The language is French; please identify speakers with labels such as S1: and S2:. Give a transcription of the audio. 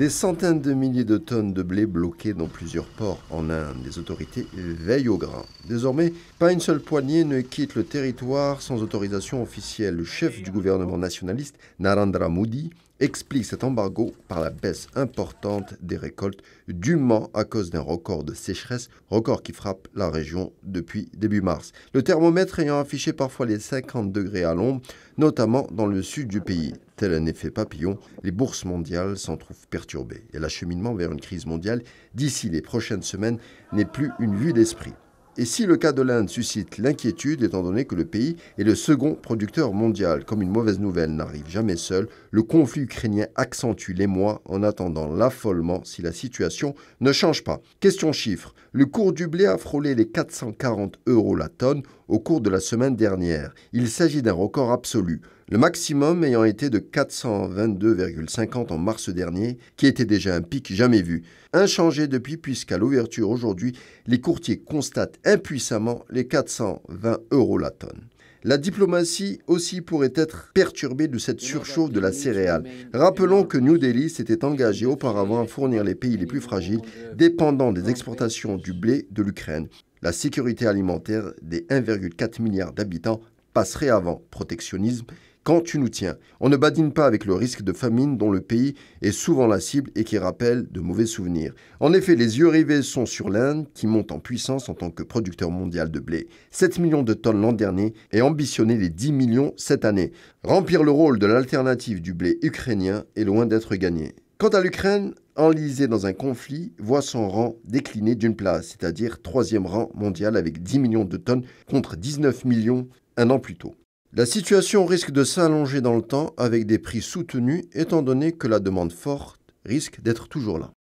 S1: Des centaines de milliers de tonnes de blé bloquées dans plusieurs ports en Inde. Les autorités veillent au grain. Désormais, pas une seule poignée ne quitte le territoire sans autorisation officielle. Le chef du gouvernement nationaliste, Narendra Modi, explique cet embargo par la baisse importante des récoltes, dûment à cause d'un record de sécheresse, record qui frappe la région depuis début mars. Le thermomètre ayant affiché parfois les 50 degrés à l'ombre, notamment dans le sud du pays. Tel un effet papillon, les bourses mondiales s'en trouvent perturbées et l'acheminement vers une crise mondiale d'ici les prochaines semaines n'est plus une vue d'esprit. Et si le cas de l'Inde suscite l'inquiétude, étant donné que le pays est le second producteur mondial, comme une mauvaise nouvelle n'arrive jamais seule, le conflit ukrainien accentue l'émoi en attendant l'affolement si la situation ne change pas. Question chiffre, le cours du blé a frôlé les 440 euros la tonne au cours de la semaine dernière. Il s'agit d'un record absolu, le maximum ayant été de 422,50 en mars dernier, qui était déjà un pic jamais vu. Inchangé depuis puisqu'à l'ouverture aujourd'hui, les courtiers constatent impuissamment les 420 euros la tonne. La diplomatie aussi pourrait être perturbée de cette surchauffe de la céréale. Rappelons que New Delhi s'était engagé auparavant à fournir les pays les plus fragiles dépendant des exportations du blé de l'Ukraine la sécurité alimentaire des 1,4 milliard d'habitants passerait avant protectionnisme quand tu nous tiens. On ne badine pas avec le risque de famine dont le pays est souvent la cible et qui rappelle de mauvais souvenirs. En effet, les yeux rivés sont sur l'Inde, qui monte en puissance en tant que producteur mondial de blé. 7 millions de tonnes l'an dernier et ambitionner les 10 millions cette année. Remplir le rôle de l'alternative du blé ukrainien est loin d'être gagné. Quant à l'Ukraine, enlisé dans un conflit, voit son rang décliner d'une place, c'est-à-dire troisième rang mondial avec 10 millions de tonnes contre 19 millions un an plus tôt. La situation risque de s'allonger dans le temps avec des prix soutenus étant donné que la demande forte risque d'être toujours là.